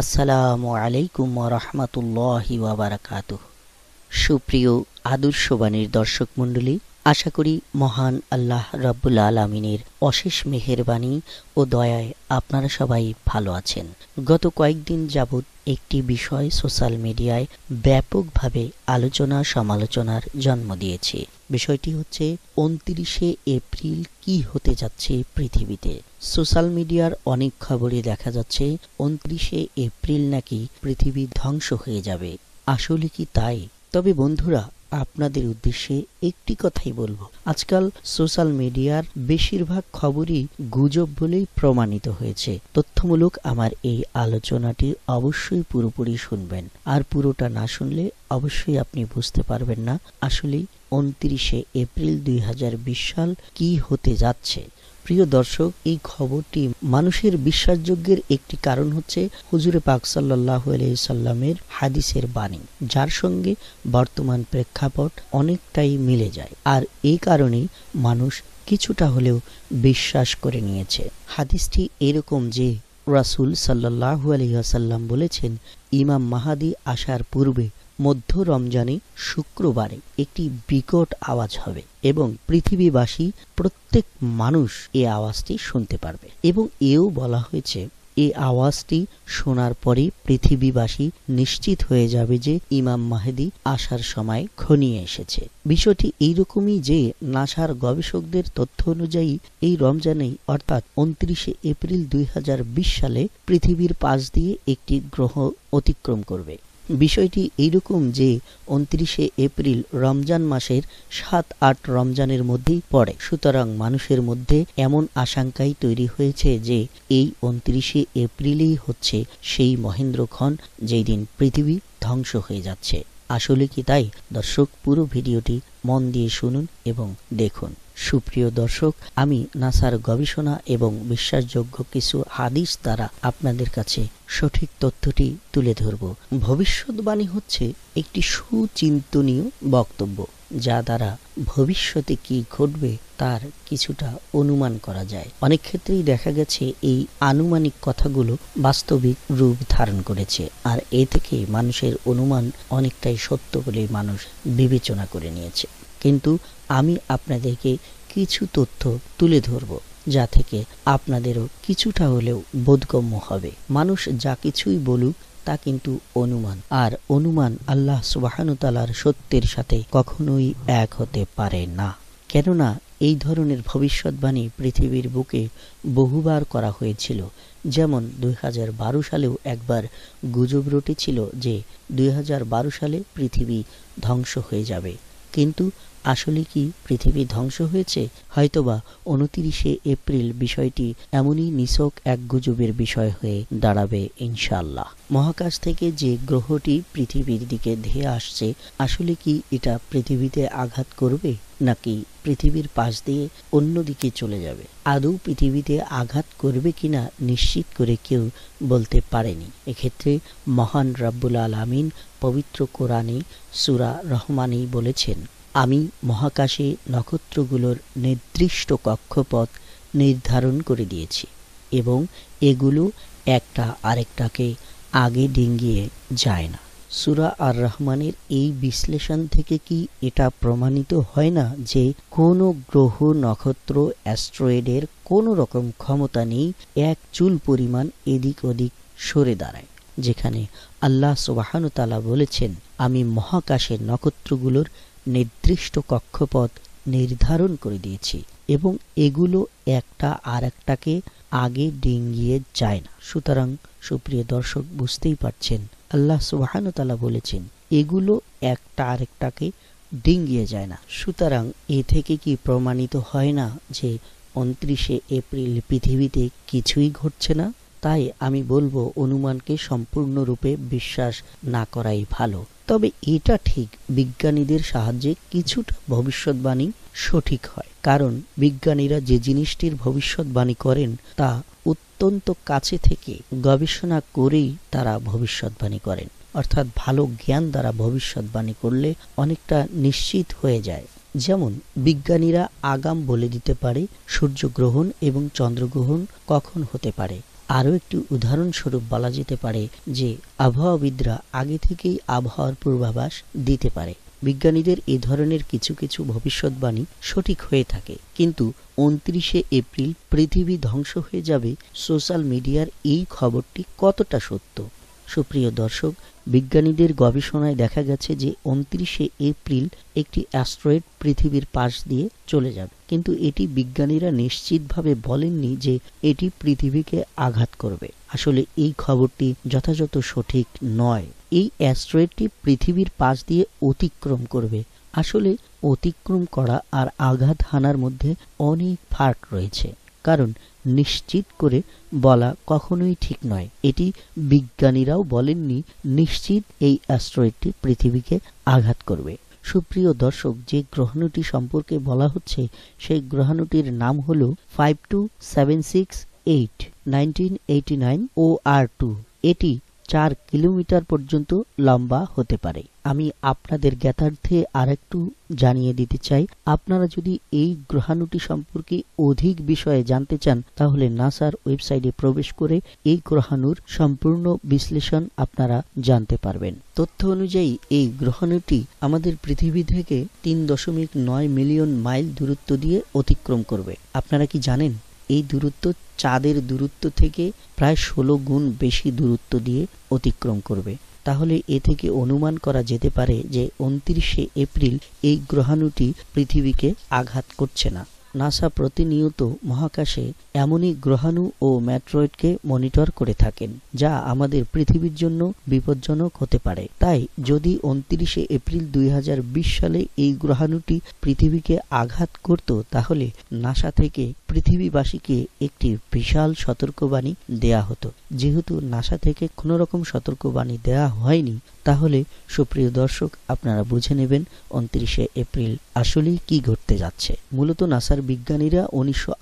আসসালামু আলাইকুম রহমতুল্লাহি ওবরাকাত সুপ্রিয় আদর্শবাণীর দর্শক মণ্ডলী আশা করি মহান আল্লাহ রব্বুল আলমিনের অশেষ মেহেরবাণী ও দয়ায় আপনারা সবাই ভালো আছেন গত কয়েকদিন যাবৎ একটি বিষয় সোশ্যাল মিডিয়ায় ব্যাপকভাবে আলোচনা সমালোচনার জন্ম দিয়েছে বিষয়টি হচ্ছে উনত্রিশে এপ্রিল কি হতে যাচ্ছে পৃথিবীতে সোশ্যাল মিডিয়ার অনেক খবরে দেখা যাচ্ছে উনত্রিশে এপ্রিল নাকি পৃথিবী ধ্বংস হয়ে যাবে আসলে কি তাই তবে বন্ধুরা আপনাদের উদ্দেশ্যে একটি কথাই বলবো আজকাল সোশ্যাল মিডিয়ার বেশিরভাগ খবরই গুজব বলেই প্রমাণিত হয়েছে তথ্যমূলক আমার এই আলোচনাটি অবশ্যই পুরোপুরি শুনবেন আর পুরোটা না শুনলে অবশ্যই আপনি বুঝতে পারবেন না আসলে উনত্রিশে এপ্রিল দুই সাল কি হতে যাচ্ছে প্রিয় দর্শক এই খবরটি মানুষের বিশ্বাসযোগ্যের একটি কারণ হচ্ছে হুজুরে পাক সাল্লাহ সাল্লামের হাদিসের বাণী যার সঙ্গে বর্তমান প্রেক্ষাপট অনেকটাই মিলে যায় আর এই কারণে মানুষ কিছুটা হলেও বিশ্বাস করে নিয়েছে হাদিসটি এরকম যে রাসুল সাল্লাহু আলহিহাসাল্লাম বলেছেন ইমাম মাহাদি আসার পূর্বে মধ্য রমজানে শুক্রবারে একটি বিকট আওয়াজ হবে এবং পৃথিবীবাসী প্রত্যেক মানুষ এ আওয়াজটি শুনতে পারবে এবং এও বলা হয়েছে এই আওয়াজটি শোনার পরে পৃথিবীবাসী নিশ্চিত হয়ে যাবে যে ইমাম মাহেদি আসার সময় খনিয়ে এসেছে বিষয়টি এইরকমই যে নাসার গবেষকদের তথ্য অনুযায়ী এই রমজানেই অর্থাৎ উনত্রিশে এপ্রিল দুই সালে পৃথিবীর পাশ দিয়ে একটি গ্রহ অতিক্রম করবে বিষয়টি এইরকম যে উনত্রিশে এপ্রিল রমজান মাসের সাত আট রমজানের মধ্যেই পড়ে সুতরাং মানুষের মধ্যে এমন আশঙ্কাই তৈরি হয়েছে যে এই উনত্রিশে এপ্রিলেই হচ্ছে সেই মহেন্দ্রক্ষণ যেই দিন পৃথিবী ধ্বংস হয়ে যাচ্ছে আসলে কি তাই দর্শক পুরো ভিডিওটি মন দিয়ে শুনুন এবং দেখুন সুপ্রিয় দর্শক আমি নাসার গবেষণা এবং বিশ্বাসযোগ্য কিছু হাদিস দ্বারা আপনাদের কাছে সঠিক তথ্যটি তুলে ধরব ভবিষ্যৎবাণী হচ্ছে একটি সুচিন্তনীয় বক্তব্য যা দ্বারা ভবিষ্যতে কি ঘটবে তার কিছুটা অনুমান করা যায় অনেক ক্ষেত্রেই দেখা গেছে এই আনুমানিক কথাগুলো বাস্তবিক রূপ ধারণ করেছে আর এ থেকে মানুষের অনুমান অনেকটাই সত্য বলে মানুষ বিবেচনা করে নিয়েছে কিন্তু আমি আপনাদেরকে কিছু তথ্য তুলে ধরব যা থেকে আপনাদেরও কিছুটা হলেও বোধগম্য হবে মানুষ যা কিছুই বলুক তা কিন্তু অনুমান আর অনুমান আল্লাহ সুবাহানুতালার সত্যের সাথে কখনোই এক হতে পারে না কেননা এই ধরনের ভবিষ্যৎবাণী পৃথিবীর বুকে বহুবার করা হয়েছিল যেমন দুই সালেও একবার গুজব রটেছিল যে দুই সালে পৃথিবী ধ্বংস হয়ে যাবে কিন্তু আসলে কি পৃথিবী ধ্বংস হয়েছে হয়তোবা উনতিরিশে এপ্রিল বিষয়টি এমনই নিছক এক গুজবের বিষয় হয়ে দাঁড়াবে ইনশাল্লাহ মহাকাশ থেকে যে গ্রহটি পৃথিবীর দিকে ধেয়ে আসছে আসলে কি এটা পৃথিবীতে আঘাত করবে নাকি পৃথিবীর পাশ দিয়ে অন্যদিকে চলে যাবে আদৌ পৃথিবীতে আঘাত করবে কিনা নিশ্চিত করে কেউ বলতে পারেনি এক্ষেত্রে মহান রাব্বুল আমিন পবিত্র কোরআনে সুরা রহমানেই বলেছেন আমি মহাকাশে নক্ষত্রগুলোর নির্দিষ্ট কক্ষপথ নির্ধারণ করে দিয়েছি এবং এগুলো একটা আরেকটাকে আগে ডিঙ্গিয়ে যায় না সুরা আর রহমানের এই বিশ্লেষণ থেকে কি এটা প্রমাণিত হয় না যে কোনো গ্রহ নক্ষত্র অ্যাস্ট্রয়েডের কোনো রকম ক্ষমতা নেই এক চুল পরিমাণ এদিক ওদিক সরে দাঁড়ায় যেখানে আল্লাহ সোবাহানুতালা বলেছেন আমি মহাকাশের নক্ষত্রগুলোর নির্দিষ্ট কক্ষপথ নির্ধারণ করে দিয়েছি এবং এগুলো একটা আর একটাকে আগে ডিঙ্গিয়ে যায় না সুতরাং সুপ্রিয় দর্শক বুঝতেই পারছেন আল্লাহ সুবাহানতালা বলেছেন এগুলো একটা আরেকটাকে ডিঙ্গিয়ে যায় না সুতরাং এ থেকে কি প্রমাণিত হয় না যে উনত্রিশে এপ্রিল পৃথিবীতে কিছুই ঘটছে না তাই আমি বলবো অনুমানকে সম্পূর্ণরূপে বিশ্বাস না করাই ভালো তবে এটা ঠিক বিজ্ঞানীদের সাহায্যে কিছুটা ভবিষ্যৎবাণী সঠিক হয় কারণ বিজ্ঞানীরা যে জিনিসটির ভবিষ্যৎবাণী করেন তা অত্যন্ত কাছে থেকে গবেষণা করেই তারা ভবিষ্যৎবাণী করেন অর্থাৎ ভালো জ্ঞান দ্বারা ভবিষ্যৎবাণী করলে অনেকটা নিশ্চিত হয়ে যায় যেমন বিজ্ঞানীরা আগাম বলে দিতে পারে সূর্যগ্রহণ এবং চন্দ্রগ্রহণ কখন হতে পারে আরও একটি উদাহরণস্বরূপ বলা যেতে পারে যে আবহাওয়াবিদরা আগে থেকেই আবহাওয়ার পূর্বাভাস দিতে পারে বিজ্ঞানীদের এ ধরনের কিছু কিছু ভবিষ্যৎবাণী সঠিক হয়ে থাকে কিন্তু উনত্রিশে এপ্রিল পৃথিবী ধ্বংস হয়ে যাবে সোশ্যাল মিডিয়ার এই খবরটি কতটা সত্য সুপ্রিয় দর্শক বিজ্ঞানীদের গবেষণায় দেখা গেছে যে উনত্রিশে এপ্রিল একটি অ্যাস্ট্রয়েড পৃথিবীর পাশ দিয়ে চলে যাবে কিন্তু এটি বিজ্ঞানীরা নিশ্চিতভাবে বলেননি যে এটি পৃথিবীকে আঘাত করবে আসলে এই খবরটি যথাযথ সঠিক নয় এই অ্যাস্ট্রয়েডটি পৃথিবীর পাশ দিয়ে অতিক্রম করবে আসলে অতিক্রম করা আর আঘাত হানার মধ্যে অনেক ফার্ক রয়েছে কারণ নিশ্চিত করে বলা কখনোই ঠিক নয় এটি বিজ্ঞানীরাও বলেননি নিশ্চিত এই অ্যাস্ট্রয়েডটি পৃথিবীকে আঘাত করবে সুপ্রিয় দর্শক যে গ্রহাণুটি সম্পর্কে বলা হচ্ছে সেই গ্রহাণুটির নাম হল five two seven six eight nineteen eighty nine O R two এটি চার কিলোমিটার পর্যন্ত লম্বা হতে পারে আমি আপনাদের জ্ঞাতার্থে আর একটু জানিয়ে দিতে চাই আপনারা যদি এই গ্রহাণুটি সম্পর্কে অধিক বিষয়ে জানতে চান তাহলে নাসার ওয়েবসাইটে প্রবেশ করে এই গ্রহাণুর সম্পূর্ণ বিশ্লেষণ আপনারা জানতে পারবেন তথ্য অনুযায়ী এই গ্রহাণুটি আমাদের পৃথিবী থেকে তিন দশমিক নয় মিলিয়ন মাইল দূরত্ব দিয়ে অতিক্রম করবে আপনারা কি জানেন এই দূরত্ব চাঁদের দূরত্ব থেকে প্রায় ষোলো গুণ বেশি দূরত্ব দিয়ে অতিক্রম করবে তাহলে এ থেকে অনুমান করা যেতে পারে যে উনত্রিশে এপ্রিল এই গ্রহাণুটি পৃথিবীকে আঘাত করছে না নাসা প্রতিনিয়ত মহাকাশে এমনই গ্রহাণু ও ম্যাট্রয়েডকে মনিটর করে থাকেন যা আমাদের পৃথিবীর জন্য বিপজ্জনক হতে পারে তাই যদি উনত্রিশে এপ্রিল দুই সালে এই গ্রহাণুটি পৃথিবীকে আঘাত করত তাহলে নাসা থেকে পৃথিবীবাসীকে একটি বিশাল সতর্কবাণী দেয়া হতো যেহেতু নাসা থেকে কোনো রকম সতর্কবাণী দেয়া হয়নি তাহলে সুপ্রিয় দর্শক আপনারা বুঝে নেবেন উনত্রিশে এপ্রিল আসলে কি ঘটতে যাচ্ছে মূলত নাসার বিজ্ঞানীরা উনিশশো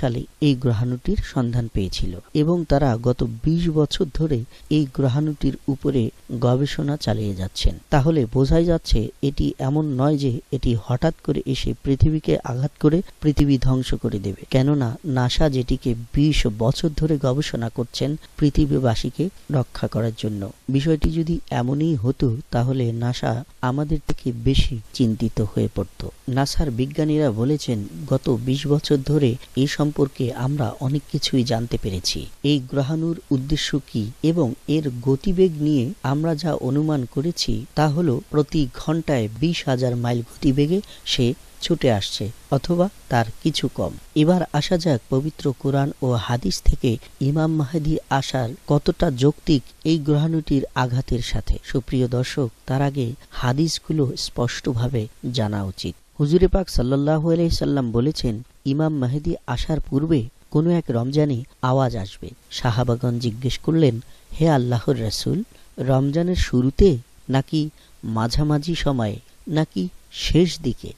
সালে এই গ্রহাণুটির সন্ধান পেয়েছিল এবং তারা গত ২০ বছর ধরে এই গ্রহাণুটির উপরে গবেষণা চালিয়ে যাচ্ছেন তাহলে বোঝাই যাচ্ছে এটি এমন নয় যে এটি হঠাৎ করে এসে পৃথিবীকে আঘাত করে পৃথিবী ধ্বংস করে দেবে দেবে কেননা নাসা যেটিকে বিশ বছর ধরে গবেষণা করছেন পৃথিবীবাসীকে রক্ষা করার জন্য বিষয়টি যদি এমনই হতো তাহলে নাসা আমাদের থেকে বেশি চিন্তিত হয়ে পড়ত নাসার বিজ্ঞানীরা বলেছেন গত ২০ বছর ধরে এ সম্পর্কে আমরা অনেক কিছুই জানতে পেরেছি এই গ্রহাণুর উদ্দেশ্য কি এবং এর গতিবেগ নিয়ে আমরা যা অনুমান করেছি তা হল প্রতি ঘন্টায় বিশ হাজার মাইল গতিবেগে সে ছুটে আসছে অথবা তার কিছু কম এবার আসা যাক পবিত্র কোরআন ও হাদিস থেকে ইমাম মাহেদি আসার কতটা যৌক্তিক এই গ্রহাণুটির আঘাতের সাথে সুপ্রিয় দর্শক তার আগে হাদিসগুলো স্পষ্টভাবে জানা উচিত হুজুরে পাক সাল্লাহ সাল্লাম বলেছেন ইমাম মাহেদি আসার পূর্বে কোনো এক রমজানে আওয়াজ আসবে সাহাবাগন জিজ্ঞেস করলেন হে আল্লাহর রাসুল রমজানের শুরুতে নাকি মাঝামাঝি সময়ে নাকি শেষ দিকে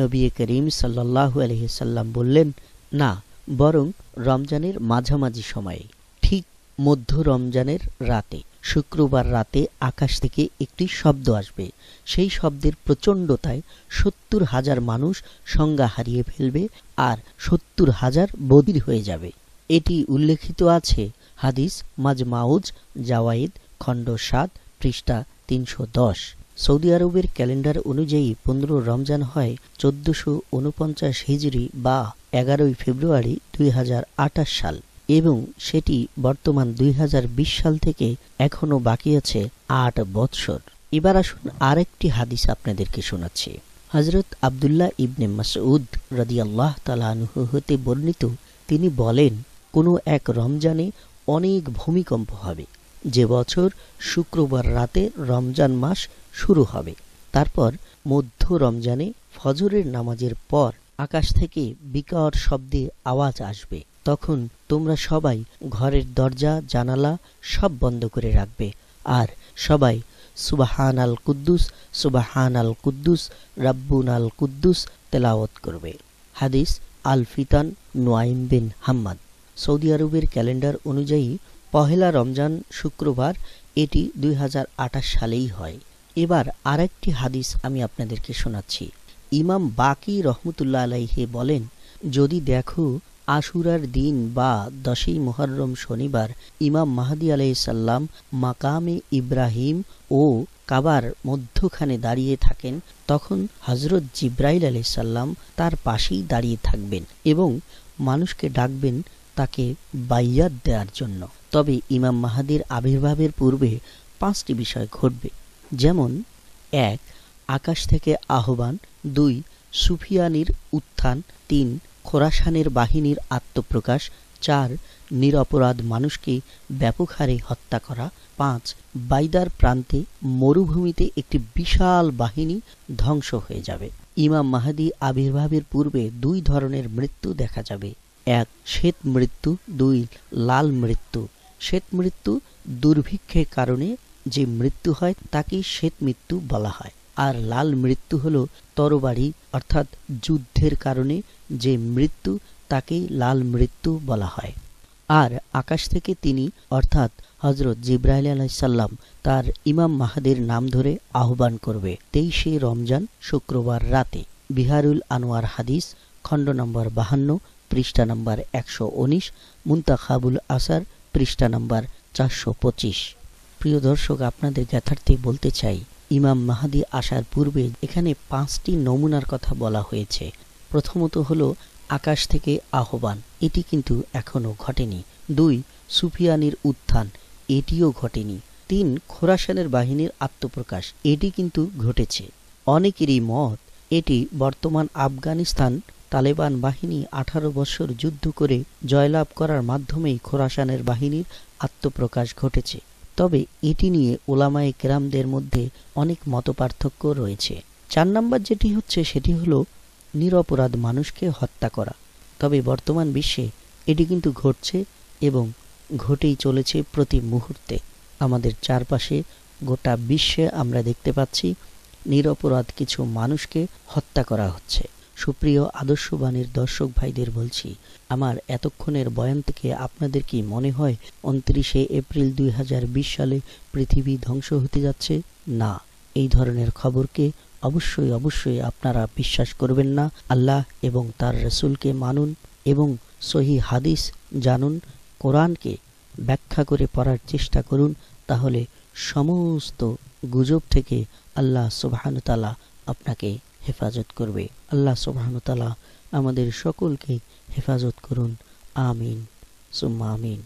নবী করিম সাল্লাহু আলহিসাল্লাম বললেন না বরং রমজানের মাঝামাঝি সময়ে ঠিক মধ্য রমজানের রাতে শুক্রবার রাতে আকাশ থেকে একটি শব্দ আসবে সেই শব্দের প্রচণ্ডতায় সত্তর হাজার মানুষ সংজ্ঞা হারিয়ে ফেলবে আর সত্তর হাজার বদির হয়ে যাবে এটি উল্লেখিত আছে হাদিস মাজমাউজ জাওয়াইদ খণ্ড সাত পৃষ্ঠা তিনশো দশ সৌদি আরবের ক্যালেন্ডার অনুযায়ী পনেরো রমজান হয় চোদ্দশো উনপঞ্চাশ হিজড়ি বা এগারোই ফেব্রুয়ারি দুই সাল এবং সেটি বর্তমান দুই সাল থেকে এখনও বাকি আছে আট বৎসর এবার আসুন আরেকটি হাদিস আপনাদেরকে শোনাচ্ছি হজরত আবদুল্লাহ ইবনে মাসউদ রদি আল্লাহ তালাহু হতে বর্ণিত তিনি বলেন কোনো এক রমজানে অনেক ভূমিকম্প হবে যে বছর শুক্রবার রাতে রমজান মাস শুরু হবে তারপর মধ্য রমজানে ফজরের নামাজের পর আকাশ থেকে বিকর শব্দে আওয়াজ আসবে তখন তোমরা সবাই ঘরের দরজা জানালা সব বন্ধ করে রাখবে আর সবাই সুবাহান আল কুদ্দুস সুবাহান আল কুদ্দুস রাব্বুন আল কুদ্দুস তেলাওয়াত করবে হাদিস আল ফিতান নোয়াইম বিন হাম্মাদ সৌদি আরবের ক্যালেন্ডার অনুযায়ী পহেলা রমজান শুক্রবার এটি দুই সালেই হয় এবার আরেকটি হাদিস আমি আপনাদেরকে শোনাচ্ছি ইমাম বাকি রহমতুল্লা আলাইহে বলেন যদি দেখো আশুরার দিন বা দশই মোহরম শনিবার ইমাম মাহাদি আলাইসাল্লাম মাকামে ইব্রাহিম ও কাবার মধ্যখানে দাঁড়িয়ে থাকেন তখন হজরত জিব্রাইল আলাইসাল্লাম তার পাশেই দাঁড়িয়ে থাকবেন এবং মানুষকে ডাকবেন তাকে বাইয়াত দেওয়ার জন্য তবে ইমাম মাহাদির আবির্ভাবের পূর্বে পাঁচটি বিষয় ঘটবে যেমন এক আকাশ থেকে আহ্বান দুই সুফিয়ানির উত্থান তিন খোরাসানের বাহিনীর আত্মপ্রকাশ চার নিরপরাধ মানুষকে ব্যাপক হারে হত্যা করা পাঁচ বাইদার প্রান্তে মরুভূমিতে একটি বিশাল বাহিনী ধ্বংস হয়ে যাবে ইমাম মাহাদি আবির্ভাবের পূর্বে দুই ধরনের মৃত্যু দেখা যাবে এক শ্বেত মৃত্যু দুই লাল মৃত্যু শ্বেত মৃত্যু দুর্ভিক্ষের কারণে যে মৃত্যু হয় তাকে শ্বেত মৃত্যু বলা হয় আর লাল মৃত্যু হল তরবারি অর্থাৎ যুদ্ধের কারণে যে মৃত্যু তাকে লাল মৃত্যু বলা হয় আর আকাশ থেকে তিনি অর্থাৎ হজরত জিব্রাহিল আলাইসাল্লাম তার ইমাম মাহাদের নাম ধরে আহ্বান করবে তেইশে রমজান শুক্রবার রাতে বিহারুল আনোয়ার হাদিস খণ্ড নম্বর বাহান্ন পৃষ্ঠা নম্বর একশো উনিশ মুন্তাখাবুল আসার পৃষ্ঠা নম্বর চারশো পঁচিশ প্রিয় দর্শক আপনাদের যথার্থে বলতে চাই ইমাম মাহাদি আসার পূর্বে এখানে পাঁচটি নমুনার কথা বলা হয়েছে প্রথমত হল আকাশ থেকে আহ্বান এটি কিন্তু এখনও ঘটেনি দুই সুফিয়ানির উত্থান এটিও ঘটেনি তিন খোরাসানের বাহিনীর আত্মপ্রকাশ এটি কিন্তু ঘটেছে অনেকেরই মত এটি বর্তমান আফগানিস্তান তালেবান বাহিনী আঠারো বছর যুদ্ধ করে জয়লাভ করার মাধ্যমেই খোরাসানের বাহিনীর আত্মপ্রকাশ ঘটেছে তবে এটি নিয়ে ওলামায়ে কেরামদের মধ্যে অনেক মতপার্থক্য রয়েছে চার নম্বর যেটি হচ্ছে সেটি হল নিরপরাধ মানুষকে হত্যা করা তবে বর্তমান বিশ্বে এটি কিন্তু ঘটছে এবং ঘটেই চলেছে প্রতি মুহূর্তে আমাদের চারপাশে গোটা বিশ্বে আমরা দেখতে পাচ্ছি নিরপরাধ কিছু মানুষকে হত্যা করা হচ্ছে সুপ্রিয় আদর্শবাণীর দর্শক ভাইদের বলছি আমার এতক্ষণের বয়ান থেকে আপনাদের কি মনে হয় উনত্রিশে এপ্রিল দুই সালে পৃথিবী ধ্বংস হতে যাচ্ছে না এই ধরনের খবরকে অবশ্যই অবশ্যই আপনারা বিশ্বাস করবেন না আল্লাহ এবং তার রসুলকে মানুন এবং সহি হাদিস জানুন কোরআনকে ব্যাখ্যা করে পড়ার চেষ্টা করুন তাহলে সমস্ত গুজব থেকে আল্লাহ সুবাহতালা আপনাকে হেফাজত করবে আল্লাহ তালা আমাদের সকলকে হেফাজত করুন আমিন সুম্মা আমিন